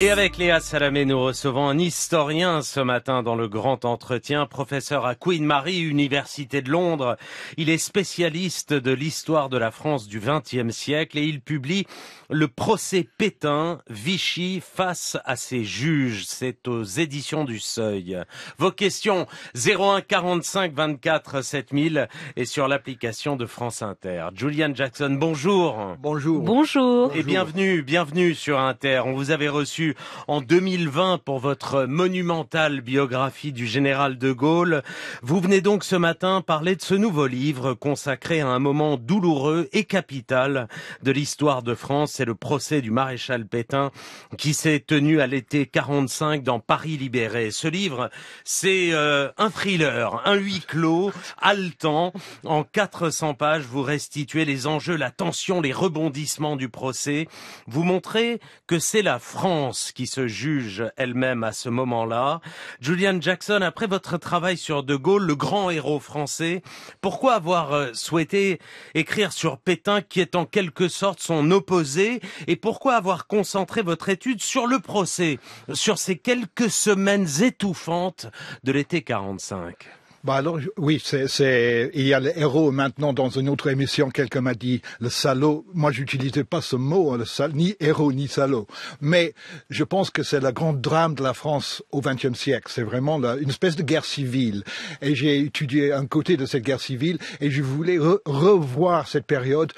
Et avec Léa Salamé, nous recevons un historien ce matin dans le grand entretien, professeur à Queen Mary, Université de Londres. Il est spécialiste de l'histoire de la France du XXe siècle et il publie Le procès Pétain, Vichy face à ses juges. C'est aux éditions du Seuil. Vos questions 01 45 24 7000 et sur l'application de France Inter. Julian Jackson, bonjour. Bonjour. Bonjour. Et bienvenue, bienvenue sur Inter. On vous avait reçu en 2020 pour votre monumentale biographie du général de Gaulle. Vous venez donc ce matin parler de ce nouveau livre consacré à un moment douloureux et capital de l'histoire de France. C'est le procès du maréchal Pétain qui s'est tenu à l'été 45 dans Paris libéré. Ce livre, c'est euh, un thriller, un huis clos, haletant. En 400 pages, vous restituez les enjeux, la tension, les rebondissements du procès. Vous montrez que c'est la France qui se juge elle-même à ce moment-là. Julian Jackson, après votre travail sur De Gaulle, le grand héros français, pourquoi avoir euh, souhaité écrire sur Pétain qui est en quelque sorte son opposé et pourquoi avoir concentré votre étude sur le procès, sur ces quelques semaines étouffantes de l'été 45 bah alors, oui, c'est, il y a le héros maintenant dans une autre émission, quelqu'un m'a dit le salaud. Moi, j'utilisais pas ce mot, hein, le salaud. ni héros ni salaud. Mais je pense que c'est le grand drame de la France au XXe siècle. C'est vraiment une espèce de guerre civile. Et j'ai étudié un côté de cette guerre civile et je voulais revoir cette période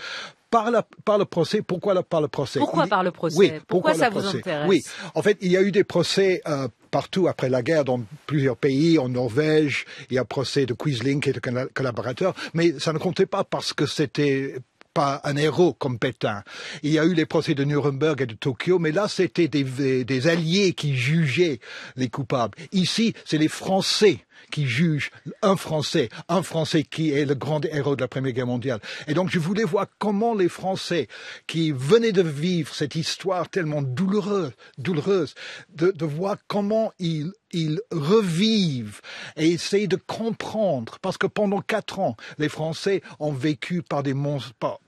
par, le procès. Pourquoi la, par le procès Pourquoi par le procès Oui. Pourquoi, ça vous intéresse Oui. En fait, il y a eu des procès euh, partout après la guerre dans plusieurs pays, en Norvège, il y a procès de Quisling qui de un collaborateur, mais ça ne comptait pas parce que c'était pas un héros comme Pétain. Il y a eu les procès de Nuremberg et de Tokyo, mais là, c'était des, alliés qui jugeaient les coupables. Ici, c'est les Français qui juge un Français, un Français qui est le grand héros de la Première Guerre mondiale. Et donc je voulais voir comment les Français qui venaient de vivre cette histoire tellement douloureuse, douloureuse, de, de voir comment ils ils revivent et essayent de comprendre, parce que pendant quatre ans, les Français ont vécu par des,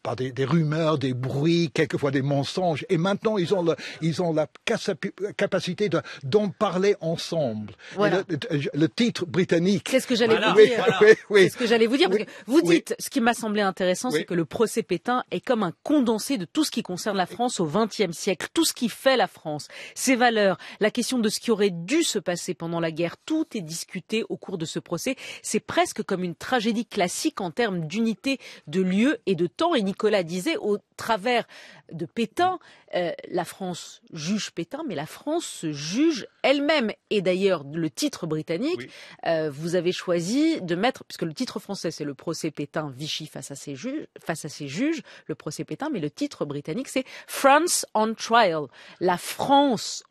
par des, rumeurs, des bruits, quelquefois des mensonges, et maintenant ils ont, ils ont la capacité d'en parler ensemble. Le, titre britannique. C'est ce que j'allais vous dire. ce que j'allais vous dire. vous dites, ce qui m'a semblé intéressant, c'est que le procès Pétain est comme un condensé de tout ce qui concerne la France au XXe siècle, tout ce qui fait la France, ses valeurs, la question de ce qui aurait dû se passer pendant la guerre. Tout est discuté au cours de ce procès. C'est presque comme une tragédie classique en termes d'unité de lieu et de temps. Et Nicolas disait, au travers de Pétain, euh, la France juge Pétain, mais la France se juge elle-même. Et d'ailleurs, le titre britannique, euh, vous avez choisi de mettre, puisque le titre français, c'est le procès Pétain-Vichy face, à ses juges, face à ses juges, le procès Pétain, mais le titre britannique, c'est France on Trial, la France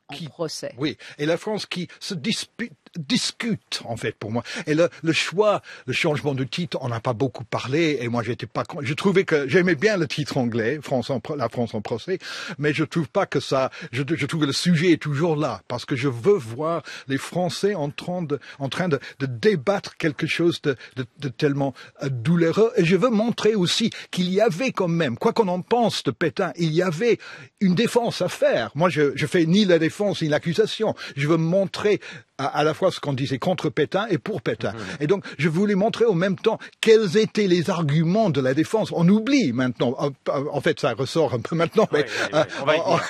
oui, et la France qui se dispute discute en fait pour moi. Et le, le choix, le changement de titre, on n'a pas beaucoup parlé et moi j'étais pas, je trouvais que j'aimais bien le titre anglais, France la France en procès, mais je trouve pas que ça, je, trouve que le sujet est toujours là parce que je veux voir les Français en train de, en train de, débattre quelque chose de, de, de, tellement euh, douloureux et je veux montrer aussi qu'il y avait quand même, quoi qu'on en pense de Pétain, il y avait une défense à faire. Moi je, je fais ni la défense ni l'accusation. Je veux montrer à, la fois ce qu'on disait contre Pétain et pour Pétain. Mhm. Et donc, je voulais montrer en même temps quels étaient les arguments de la défense. On oublie maintenant. En fait, ça ressort un peu maintenant. Euh,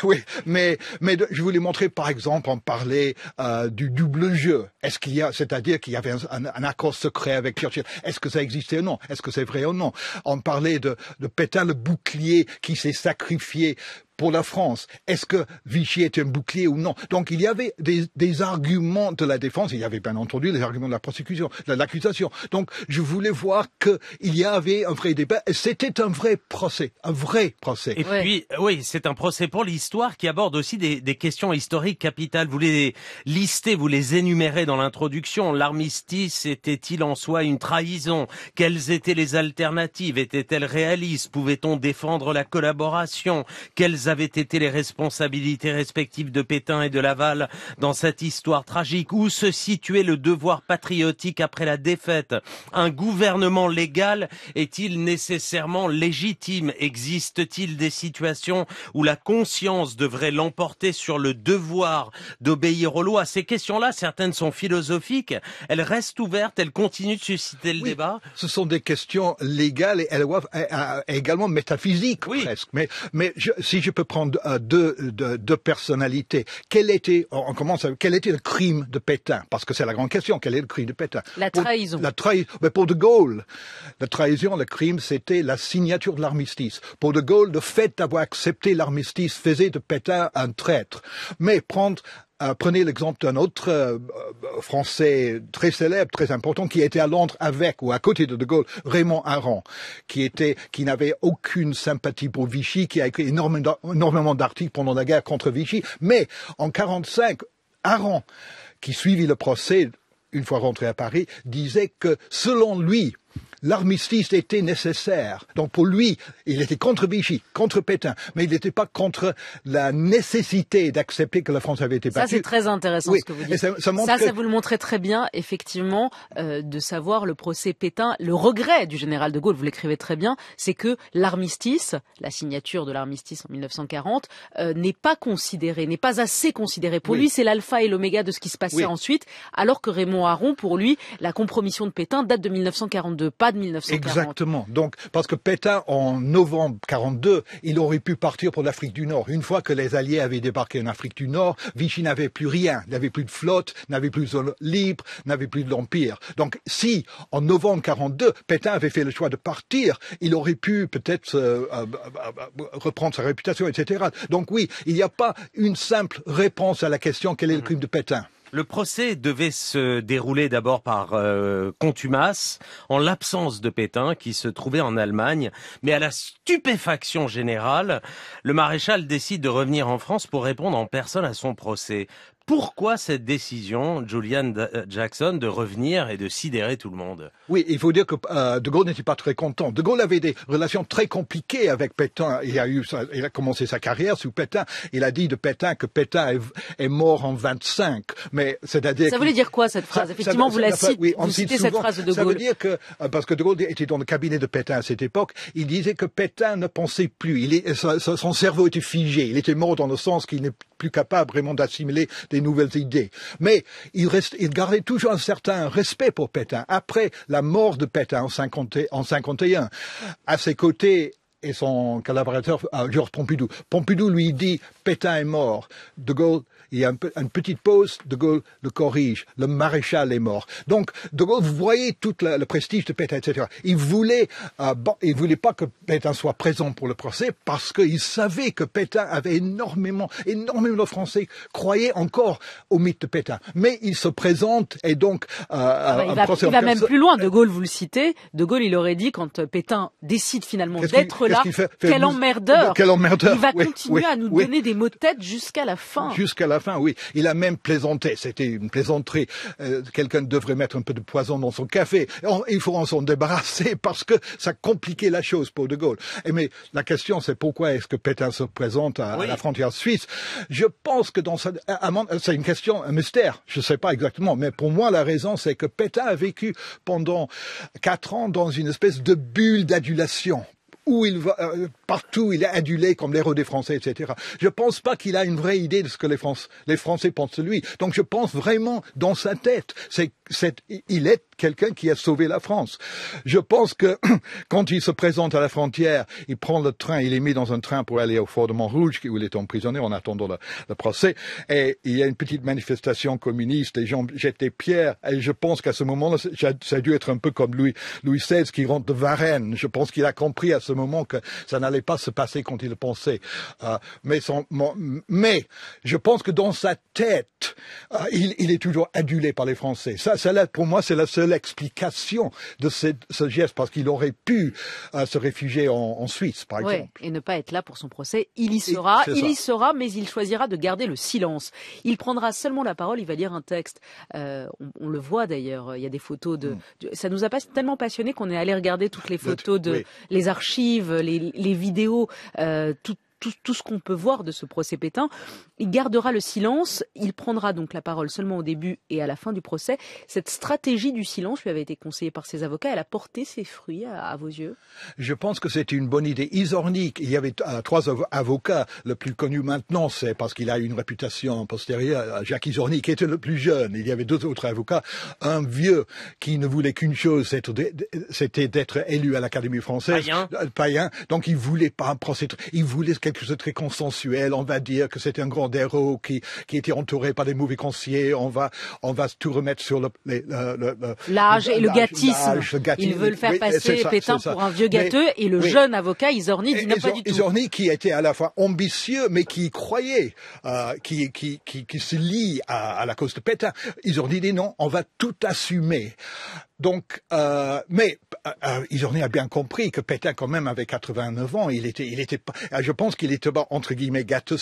mais, mais, je voulais montrer, par exemple, en parlait euh, du double jeu. Est-ce qu'il y a, c'est-à-dire qu'il y avait un, accord secret avec Churchill. Est-ce que ça existait ou non Est-ce que c'est vrai ou non On parlait de, de Pétain, le bouclier qui s'est sacrifié pour la France. Est-ce que Vichy est un bouclier ou non Donc il y avait des, des, arguments de la défense, il y avait bien entendu les arguments de la prosecution, de l'accusation. Donc je voulais voir que il y avait un vrai débat. C'était un vrai procès, un vrai procès. Et puis, euh, oui, c'est un procès pour l'histoire qui aborde aussi des, des questions historiques capitales. Vous les listez, vous les énumérez dans l'introduction. L'armistice était-il en soi une trahison Quelles étaient les alternatives Était-elle réaliste Pouvait-on défendre la collaboration Quelles avaient été les responsabilités respectives de Pétain et de Laval dans cette histoire tragique Où se situait le devoir patriotique après la défaite Un gouvernement légal est-il nécessairement légitime Existe-t-il des situations où la conscience devrait l'emporter sur le devoir d'obéir aux lois Ces questions-là, certaines sont philosophiques, elles restent ouvertes, elles continuent de susciter le débat. Ce sont des questions légales et elles, euh, euh, également métaphysiques oui. presque. Mais, mais si je peux prendre euh, deux, deux, personnalités. Quel était, on commence était le crime de Pétain Parce que c'est la grande question, quel est le crime de Pétain La trahison. pour De Gaulle, la trahison, le crime, c'était la signature de l'armistice. Pour De Gaulle, le fait d'avoir accepté l'armistice faisait de Pétain un traître. Mais prendre euh, prenez l'exemple d'un autre euh, euh, Français très célèbre, très important, qui était à Londres avec ou à côté de De Gaulle, Raymond Aron, qui n'avait aucune sympathie pour Vichy, qui a écrit énormément d'articles pendant la guerre contre Vichy, mais en 1945, Aron, qui suivit le procès une fois rentré à Paris, disait que selon lui, l'armistice était nécessaire. Donc pour lui, il était contre Bichy contre Pétain, mais il n'était pas contre la nécessité d'accepter que la France avait été battue. Ça, c'est très intéressant ce que vous dites. Ça, ça, vous le montrait très bien, effectivement, euh, de savoir le procès Pétain. Le regret du général de Gaulle, vous l'écrivez très bien, c'est que l'armistice, la signature de l'armistice en 1940, euh, n'est pas considérée, n'est pas assez considérée. Pour lui, c'est l'alpha et l'oméga de ce qui se passait ensuite, alors que Raymond Aron, pour lui, la compromission de Pétain date de 1942, Exactement. Donc, parce que Pétain, en novembre 42, il aurait pu partir pour l'Afrique du Nord. Une fois que les Alliés avaient débarqué en Afrique du Nord, Vichy n'avait plus rien, n'avait plus de flotte, n'avait plus de zone libre, n'avait plus de l'Empire. Donc, si, en novembre 42, Pétain avait fait le choix de partir, il aurait pu peut-être euh, euh, euh, reprendre sa réputation, etc. Donc oui, il n'y a pas une simple réponse à la question quel est le mm-hmm. crime de Pétain. Le procès devait se dérouler d'abord par euh, contumace, en l'absence de Pétain, qui se trouvait en Allemagne. Mais à la stupéfaction générale, le maréchal décide de revenir en France pour répondre en personne à son procès. Pourquoi cette décision, Julian euh, Jackson, de revenir et de sidérer tout le monde Oui, il faut dire que euh, De Gaulle n'était pas très content. De Gaulle avait des relations très compliquées avec Pétain. Il a, eu, il a commencé sa carrière sous Pétain. Il a dit de Pétain que Pétain est, mort en 25. Mais c'est-à-dire ça voulait dire quoi cette phrase Effectivement, vous citez cette phrase de, de Gaulle. Ça veut dire que euh, parce que De Gaulle était dans le cabinet de Pétain à cette époque, il disait que Pétain ne pensait plus. son cerveau était figé. Il était mort dans le sens qu'il n'est plus capable vraiment d'assimiler des nouvelles idées. Mais il, gardait toujours un certain respect pour Pétain. Après la mort de Pétain en, 1951, à ses côtés, et son collaborateur euh, Georges Pompidou. Pompidou lui dit Pétain est mort. De Gaulle il y a un peu, une petite pause, De Gaulle le corrige, le maréchal est mort. Donc, De Gaulle, vous voyez tout le prestige de Pétain, etc. Il voulait, euh, bon, il voulait pas que Pétain soit présent pour le procès parce qu'il savait que Pétain avait énormément, énormément de Français croyaient encore au mythe de Pétain. Mais il se présente et donc, euh, ah bah, il, va, même plus loin. De Gaulle, vous le citez. De Gaulle, il aurait dit quand euh, Pétain décide finalement d'être là, quelle quel, emmerdeur. quel emmerdeur! Il va continuer à nous donner des mots de tête jusqu'à la fin. Jusqu'à Enfin oui. Il a même plaisanté. C'était une plaisanterie. Euh, quelqu'un devrait mettre un peu de poison dans son café. il faut en s'en débarrasser parce que ça compliquait la chose pour De Gaulle. mais la question, c'est pourquoi est-ce que Pétain se présente à, la frontière suisse Je pense que dans sa... C'est une question, un mystère. Je ne sais pas exactement. Mais pour moi, la raison, c'est que Pétain a vécu pendant quatre ans dans une espèce de bulle d'adulation où il va, euh, partout il est adulé comme l'héros des Français, etc. Je pense pas qu'il a une vraie idée de ce que les, les Français pensent de lui. Donc je pense vraiment dans sa tête, c'est, il est quelqu'un qui a sauvé la France. Je pense que quand il se présente à la frontière, il prend le train, il est mis dans un train pour aller au fort de Montrouge, où il est emprisonné en attendant le, procès, et il y a une petite manifestation communiste, les gens jettent des pierres, et je pense qu'à ce moment-là, ça a dû être un peu comme Louis, Louis XVI qui rentre de Varennes. Je pense qu'il a compris à ce moment que ça n'allait pas se passer quand il pensait. Euh, mais, son, mais je pense que dans sa tête, euh, il, est toujours adulé par les Français. Ça, ça pour moi, c'est la seule explication de ce geste, parce qu'il aurait pu euh, se réfugier en, Suisse, par exemple. Et ne pas être là pour son procès. Il y sera, il y sera, mais il choisira de garder le silence. Il prendra seulement la parole, il va lire un texte. On, le voit d'ailleurs, il y a des photos hmm. de... Ça nous a pas, tellement passionné qu'on est allé regarder toutes les photos de, les archives les, les vidéos, euh, toutes tout, ce qu'on peut voir de ce procès Pétain. Il gardera le silence. Il prendra donc la parole seulement au début et à la fin du procès. Cette stratégie du silence lui avait été conseillée par ses avocats. Elle a porté ses fruits à, vos yeux Je pense que c'est une bonne idée. Isornik, il y avait euh, trois avocats. Le plus connu maintenant, c'est parce qu'il a une réputation postérieure. Euh, Jacques Isornik était le plus jeune. Il y avait deux autres avocats. Un vieux qui ne voulait qu'une chose, c'était d'être élu à l'Académie française. Païen. Euh, donc il voulait pas un procès. Il voulait quelque chose de très consensuel. On va dire que c'est un grand héros qui, qui était entouré par des mauvais conseillers. On va, on va tout remettre sur le, l'âge et le gâtisme. Ils veulent faire passer Pétain pour un vieux gâteux et le jeune avocat Isorni dit non pas du tout. Isorni qui était à la fois ambitieux mais qui croyait, euh, qui, qui, qui, qui, se lie à, à la cause de Pétain. Isorni dit non, on va tout assumer. Donc, euh, mais euh, a euh, bien compris que Pétain, quand même, avait 89 ans, il était, il était pas, euh, je pense qu'il était pas, entre guillemets gâteau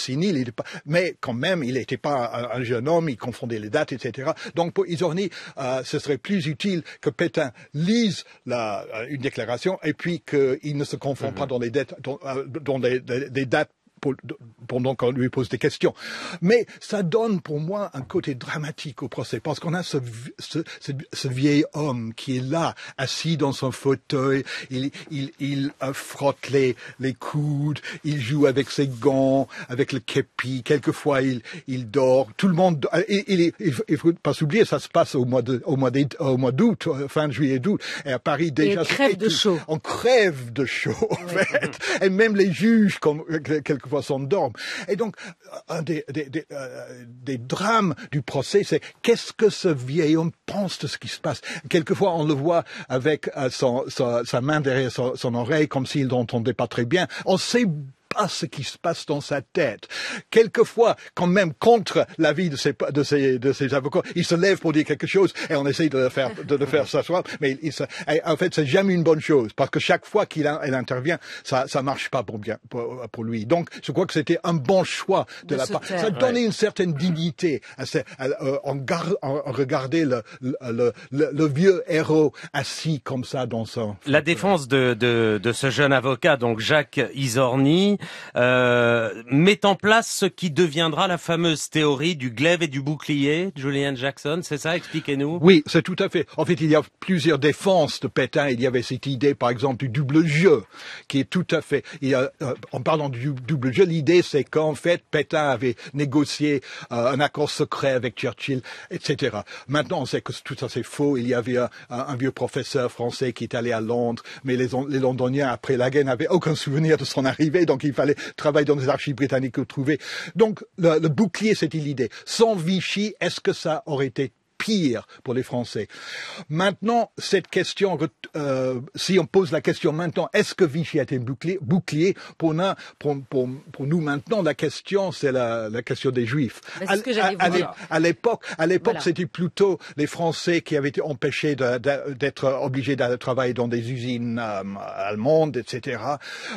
mais quand même, il n'était pas un, jeune homme, il confondait les dates, etc. Donc, pour Isorny, euh, ce serait plus utile que Pétain lise la, une déclaration et puis qu'il ne se confond mm-hmm. pas dans les, dans, les dates pendant qu'on lui pose des questions. Mais ça donne pour moi un côté dramatique au procès, parce qu'on a ce, ce, vieil homme qui est là, assis dans son fauteuil, il, il, il euh, frotte les, les coudes, il joue avec ses gants, avec le képi, quelquefois il, il dort, tout le monde... Euh, il ne faut pas s'oublier, ça se passe au mois de, au mois d'août, euh, fin juillet d'août, et à Paris déjà... crève On crève de chaud, fait. Et même les juges, comme, et donc, euh, un euh, des, drames du procès, c'est qu'est-ce que ce vieil homme pense de ce qui se passe Quelquefois, on le voit avec euh, sa, main derrière son, son oreille, comme s'il n'entendait pas très bien. On sait à ce qui se passe dans sa tête. Quelquefois, quand même contre l'avis de ses, de, ses, de ses avocats, il se lève pour dire quelque chose et on essaye de le faire, de le faire s'asseoir, mais il, en fait, c'est jamais une bonne chose parce que chaque fois qu'il intervient, ça, ça marche pas pour bien, pour, lui. Donc, je crois que c'était un bon choix de, la part. ça donnait une certaine dignité à, en, en, regarder le, le, le, vieux héros assis comme ça dans son. La défense de, de, de ce jeune avocat, donc Jacques Isorni, euh, met en place ce qui deviendra la fameuse théorie du glaive et du bouclier, Julian Jackson, c'est ça Expliquez-nous. Oui, c'est tout à fait. En fait, il y a plusieurs défenses de Pétain. Il y avait cette idée, par exemple, du double jeu, qui est tout à fait... Euh, en parlant du double jeu, l'idée, c'est qu'en fait, Pétain avait négocié euh, un accord secret avec Churchill, etc. Maintenant, on sait que tout ça, c'est faux. Il y avait un, vieux professeur français qui est allé à Londres, mais les, Londoniens, après la guerre, n'avaient aucun souvenir de son arrivée, donc fallait travailler dans les archives britanniques vous trouver. Donc, le bouclier, c'était l'idée. Sans Vichy, est-ce que ça aurait été pire pour les Français. Maintenant, cette question, euh, si on pose la question maintenant, est-ce que Vichy a été bouclé, bouclier pour, pour, nous maintenant, la question, c'est la, question des Juifs. Ben, à, à l'époque, à l'époque, c'était plutôt les Français qui avaient été empêchés d'être obligés de travailler dans des usines euh, allemandes, etc.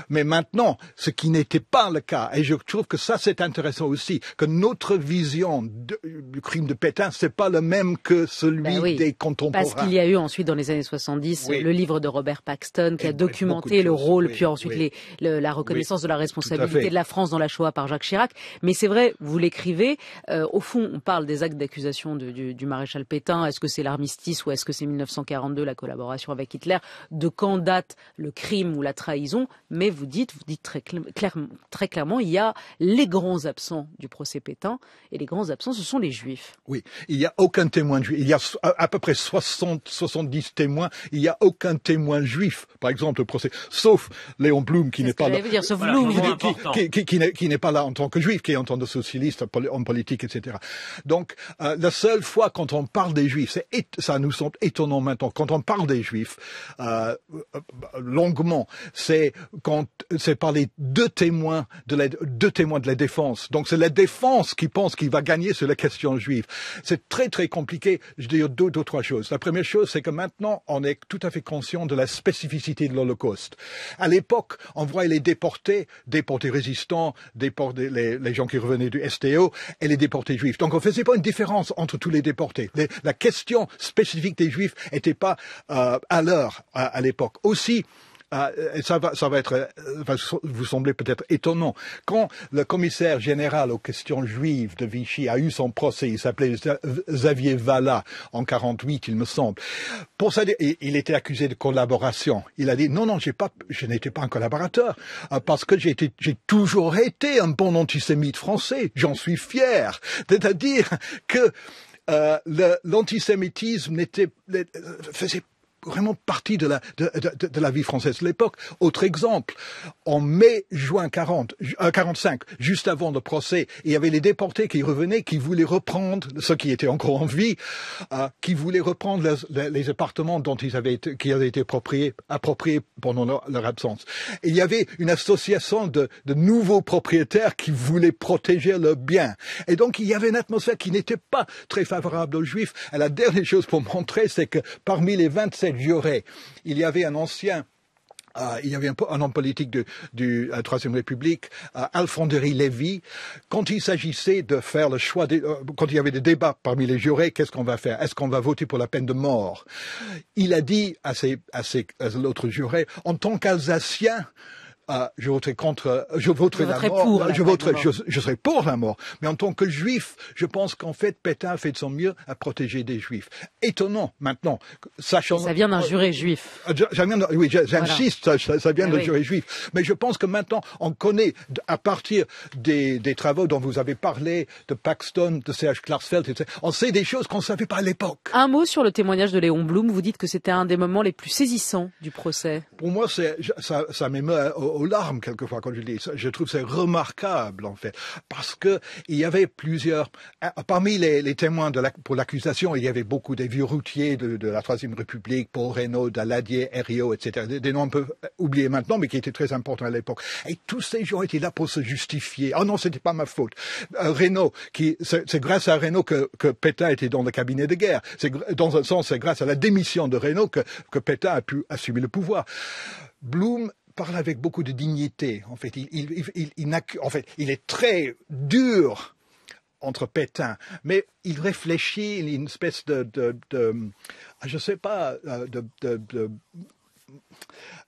Mais maintenant, ce qui n'était pas le cas, et je trouve que ça c'est intéressant aussi, que notre vision du crime de Pétain, c'est pas le même que celui ben des contemporains. Parce qu'il y a eu ensuite dans les années 70 le livre de Robert Paxton qui a documenté le rôle, puis ensuite les, la reconnaissance de la responsabilité de la France dans la Shoah par Jacques Chirac. Mais c'est vrai, vous l'écrivez, euh, au fond on parle des actes d'accusation du, maréchal Pétain, est-ce que c'est l'armistice ou est-ce que c'est 1942 la collaboration avec Hitler, de quand date le crime ou la trahison, mais vous dites, vous dites très, clairement, très clairement, il y a les grands absents du procès Pétain, et les grands absents ce sont les juifs. Oui, il n'y a aucun témoin il y a à, peu près 60, 70 témoins. Il n'y a aucun témoin juif, par exemple, au procès. Sauf Léon Blum, qui n'est pas là. Dire, sauf qui, qui, qui, qui n'est pas là en tant que juif, qui est en tant que socialiste, en politique, etc. Donc, euh, la seule fois quand on parle des juifs, ça nous semble étonnant maintenant, quand on parle des juifs, euh, euh, longuement, c'est quand, c'est par les deux témoins de la, deux témoins de la défense. Donc, c'est la défense qui pense qu'il va gagner sur la question juive. C'est très, très compliqué je dis deux, ou trois choses. La première chose, c'est que maintenant, on est tout à fait conscient de la spécificité de l'Holocauste. À l'époque, on voyait les déportés, déportés résistants, les, gens qui revenaient du STO et les déportés juifs. Donc, on ne faisait pas une différence entre tous les déportés. la question spécifique des juifs n'était pas euh, à l'heure à l'époque. Aussi, ah, euh, ça va, ça va être, euh, vous sembler peut-être étonnant. Quand le commissaire général aux questions juives de Vichy a eu son procès, il s'appelait Xavier Valla, en 48, il me semble. Pour ça, il était accusé de collaboration. Il a dit non, non, j'ai pas, je n'étais pas un collaborateur euh, parce que j'ai toujours été un bon antisémite français. J'en suis fier. C'est-à-dire que euh, l'antisémitisme faisait vraiment partie de la, vie française de l'époque. Autre exemple, en mai-juin 40, 45, juste avant le procès, il y avait les déportés qui revenaient, qui voulaient reprendre, ceux qui étaient encore en vie, euh, qui voulaient reprendre les, appartements dont ils avaient été, qui avaient été appropriés, appropriés pendant leur, absence. il y avait une association de, de nouveaux propriétaires qui voulaient protéger leurs biens. Et donc, il y avait une atmosphère qui n'était pas très favorable aux Juifs. Et la dernière chose pour montrer, c'est que parmi les 27 juré. Il y avait un ancien euh, il y avait un, un homme politique de, la euh, Troisième République, uh, Lévy, quand il s'agissait de faire le choix, euh, quand il y avait des débats parmi les jurés, qu'est-ce qu'on va faire Est-ce qu'on va voter pour la peine de mort Il a dit à, ses, à l'autre juré, en tant qu'Alsacien, ah, je voterai contre, euh, je voterai, pour je voterai, je, serai pour la mort. Mais en tant que juif, je pense qu'en fait, Pétain a fait de son mieux à protéger des juifs. Étonnant, maintenant, sachant. Ça vient d'un juré juif. oui, ah, j'insiste, ça, vient d'un eh juré juif. Mais je pense que maintenant, on connaît, à partir des, travaux dont vous avez parlé, de Paxton, de Serge Klarsfeld, etc., on sait des choses qu'on ne savait pas à l'époque. Un mot sur le témoignage de Léon Blum. Vous dites que c'était un des moments les plus saisissants du procès. Pour moi, ça, ça m'émeut hein, au, aux larmes quelquefois quand je dis. Je trouve c'est remarquable en fait, parce que il y avait plusieurs euh, parmi les, témoins de pour l'accusation, il y avait beaucoup des vieux routiers de, de la Troisième République, Paul Reynaud, Daladier, Herriot, etc. Des, noms un peu euh, oubliés maintenant, mais qui étaient très importants à l'époque. Et tous ces gens étaient là pour se justifier. Oh non, c'était pas ma faute. Euh, Reynaud, qui c'est grâce à Reynaud que, que Pétain était dans le cabinet de guerre. C'est dans un sens, c'est grâce à la démission de Reynaud que, que Pétain a pu assumer le pouvoir. Bloom parle avec beaucoup de dignité. En fait, il, est très dur entre Pétain, mais il réfléchit, une espèce de, ah, Je ne sais pas, euh, de,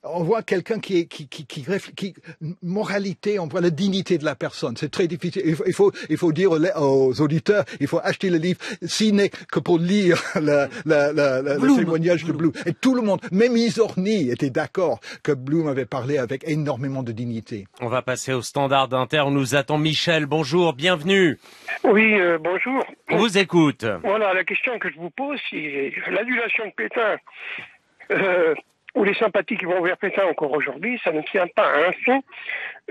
on voit quelqu'un qui, est, moralité, on voit la dignité de la personne. C'est très difficile. Il faut, il faut dire aux auditeurs, il faut acheter le livre, si n'est que pour lire le, témoignage de Bloom. Et tout le monde, même Isorni était d'accord que Bloom avait parlé avec énormément de dignité. On va passer au standard d'Inter. On nous attend Michel. Bonjour, bienvenue. Oui, euh, bonjour. On vous écoute. Voilà, la question que je vous pose, c'est l'annulation de Pétain. Euh, ou les sympathies qui vont vers Pétain encore aujourd'hui, ça ne tient pas à un fond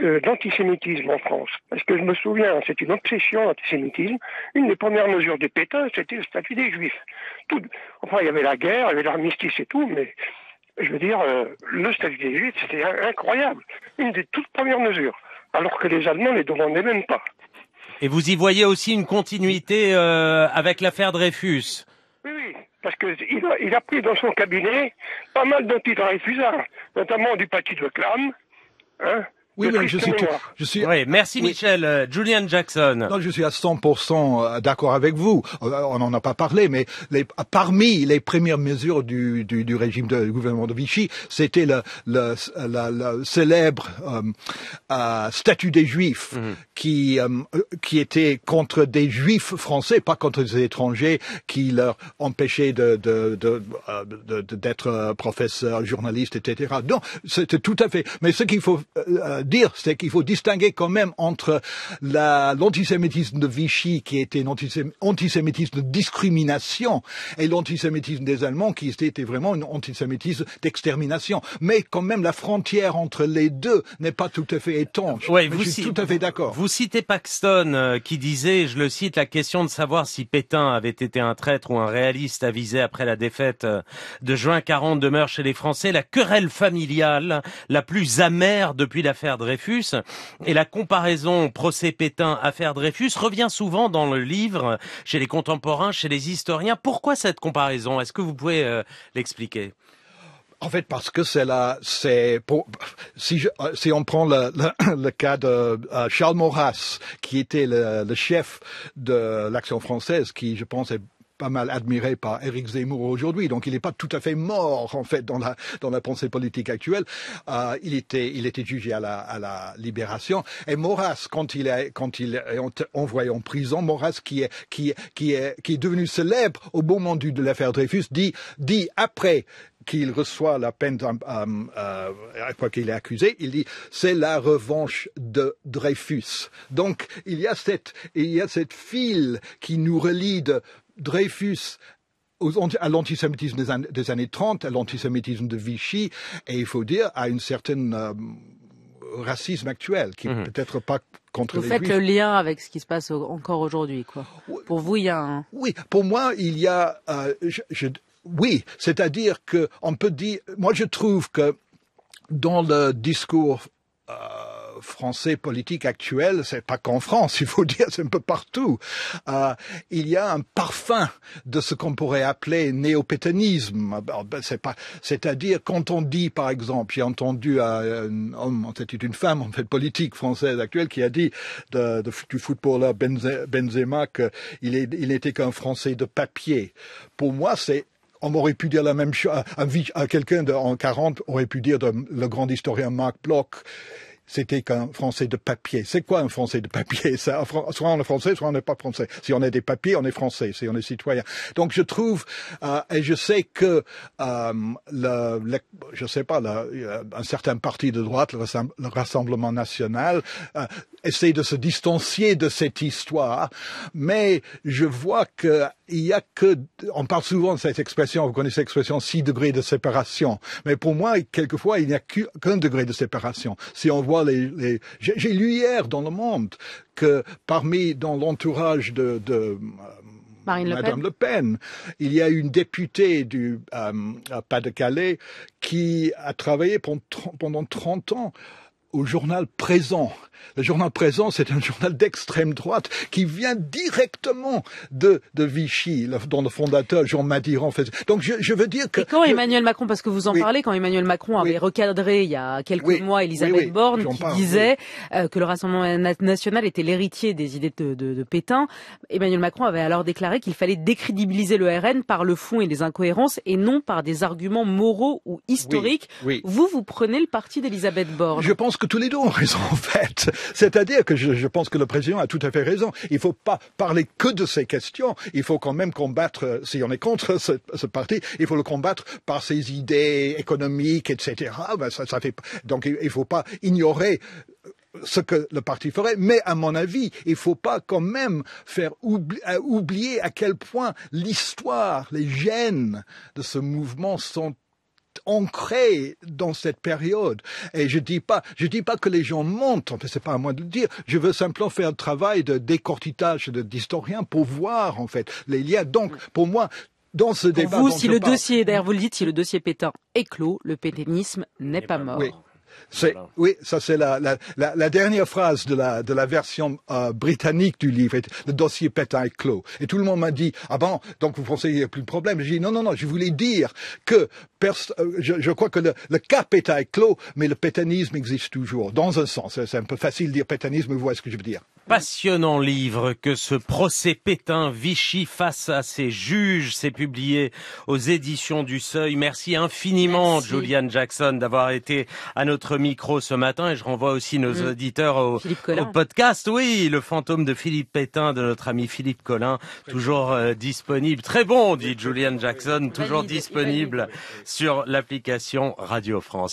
euh, d'antisémitisme en France. Parce que je me souviens, c'est une obsession l'antisémitisme. Une des premières mesures de Pétain, c'était le statut des Juifs. Tout, enfin, il y avait la guerre, il y avait l'armistice et tout, mais je veux dire, euh, le statut des Juifs, c'était incroyable. Une des toutes premières mesures. Alors que les Allemands ne les demandaient même pas. Et vous y voyez aussi une continuité euh, avec l'affaire Dreyfus. Oui, oui parce qu'il a, il a pris dans son cabinet pas mal d'antidrarifusards, notamment du Paty de Clam, hein, oui, mais je suis, je suis. Oui, merci Michel. Euh, Julian Jackson. Non, je suis à 100% euh, d'accord avec vous. Euh, on n'en a pas parlé, mais les, parmi les premières mesures du, du, du régime de, du gouvernement de Vichy, c'était le, le, la, célèbre euh, statut des Juifs mhm. qui qui était contre des Juifs français, pas contre des étrangers, qui leur empêchaient de d'être de, de, d'être professeur, journaliste, etc. Donc, c'était tout à fait. Mais ce qu'il faut dire, c'est qu'il faut distinguer quand même entre l'antisémitisme de Vichy, qui était un antisémitisme de discrimination, et l'antisémitisme des Allemands, qui était vraiment un antisémitisme d'extermination. Mais quand même, la frontière entre les deux n'est pas tout à fait étanche. Oui, vous je tout à fait d'accord. Vous citez Paxton, euh, qui disait, je le cite, la question de savoir si Pétain avait été un traître ou un réaliste avisé après la défaite euh, de juin 40 demeure chez les Français la querelle familiale la plus amère depuis l'affaire Dreyfus. Et la comparaison procès Pétain-affaire Dreyfus revient souvent dans le livre, chez les contemporains, chez les historiens. Pourquoi cette comparaison Est-ce que vous pouvez euh, l'expliquer en fait, parce que c'est là c'est si euh, si on prend le, cas de euh, Charles Maurras, qui était le, le chef de l'action française, qui, je pense, est pas mal admiré par Éric Zemmour aujourd'hui, donc il n'est pas tout à fait mort en fait dans la dans la pensée politique actuelle. Euh, il était il était jugé à la à la libération et Maurras quand il est quand il est envoyé en prison, Maurras qui est qui qui est qui est devenu célèbre au moment de l'affaire Dreyfus dit dit après qu'il reçoit la peine euh, euh, après qu'il est accusé, il dit c'est la revanche de Dreyfus. Donc il y a cette il y a cette file qui nous relie de, Dreyfus à l'antisémitisme des, années, 30, à l'antisémitisme de Vichy, et il faut dire à une certaine euh, racisme actuel, qui n'est mhm. peut-être pas contre Vous faites le lien avec ce qui se passe encore aujourd'hui, quoi. pour vous, il y a un... Oui, pour moi, il y a... Euh, oui, c'est-à-dire que on peut dire... Moi, je trouve que dans le discours... Euh, français politique actuel, c'est pas qu'en France, il faut dire, c'est un peu partout. Euh, il y a un parfum de ce qu'on pourrait appeler néopétanisme. Ben, c'est à dire quand on dit, par exemple, j'ai entendu euh, un homme, c'était une femme en fait politique française actuelle qui a dit du footballeur Benzema qu'il est, n'était qu'un Français de papier. Pour moi, c'est on aurait pu dire la même chose. À, quelqu'un en 40 aurait pu dire le grand historien Marc Bloch c'était qu'un Français de papier. C'est quoi un Français de papier ça, Soit on est Français, soit on n'est pas Français. Si on a des papiers, on est Français, si on est citoyen. Donc je trouve, euh, et je sais que, euh, le, je sais pas, euh, un certain parti de droite, le, Rassemblement national, euh, essayer de se distancier de cette histoire, mais je vois que il y a que, on parle souvent de cette expression, vous connaissez l'expression six degrés de séparation, mais pour moi, quelquefois, il n'y a qu'un degré de séparation. Si on voit les, j'ai lu hier dans Le Monde que parmi, dans l'entourage de, de euh, Madame Le Pen. Il y a une députée du euh, euh, Pas-de-Calais qui a travaillé pendant 30 ans au journal Présent. Le journal Présent, c'est un journal d'extrême droite qui vient directement de, de Vichy, dont le fondateur Jean Madiran fait. Donc je, je veux dire que... Et quand Emmanuel Macron, parce que vous en parlez, quand Emmanuel Macron avait recadré il y a quelques mois Elisabeth Borne, qui disait euh, que le Rassemblement national était l'héritier des idées de, de, de Pétain, Emmanuel Macron avait alors déclaré qu'il fallait décrédibiliser le RN par le fond et les incohérences et non par des arguments moraux ou historiques. Vous, vous prenez le parti d'Elisabeth Borne. Je pense tous les deux ont raison en fait. C'est-à-dire que je, pense que le président a tout à fait raison. Il ne faut pas parler que de ces questions. Il faut quand même combattre, euh, si on est contre ce, parti, il faut le combattre par ses idées économiques, etc. Ah ben, ça, fait, donc il ne faut pas ignorer euh, ce que le parti ferait, mais à mon avis, il faut pas quand même faire euh, oublier à quel point l'histoire, les gènes de ce mouvement sont ancré dans cette période. Et je dis pas, dis pas que les gens montent, ce n'est pas à moi de le dire. Je veux simplement faire un travail de décortitage d'historien pour voir, en fait, les liens. Donc, mm. pour moi, dans ce débat. Vous, si le dossier, d'ailleurs, vous le dites, si le dossier Pétain est clos, le pétainisme n'est eh pas ben, mort. Oui, ça c'est la, dernière phrase de la, version euh, britannique du livre. Le dossier Pétain est clos. Et tout le monde m'a dit, ah bon, donc vous pensez qu'il n'y a plus de problème J'ai dit, non, non, non, je voulais dire que euh, je, crois que le, le, cas Pétain est clos, mais le pétanisme existe toujours, dans un sens. C'est un peu facile de dire pétanisme. vous voyez ce que je veux dire passionnant livre que ce procès Pétain Vichy face à ses juges. C'est publié aux éditions du Seuil. Merci infiniment, Julian Jackson, d'avoir été à notre micro ce matin. Et je renvoie aussi nos mm. auditeurs au, podcast. Oui, le fantôme de Philippe Pétain, de notre ami Philippe Collin, toujours euh, disponible. Très bon, dit Julian Jackson, toujours disponible sur l'application Radio France.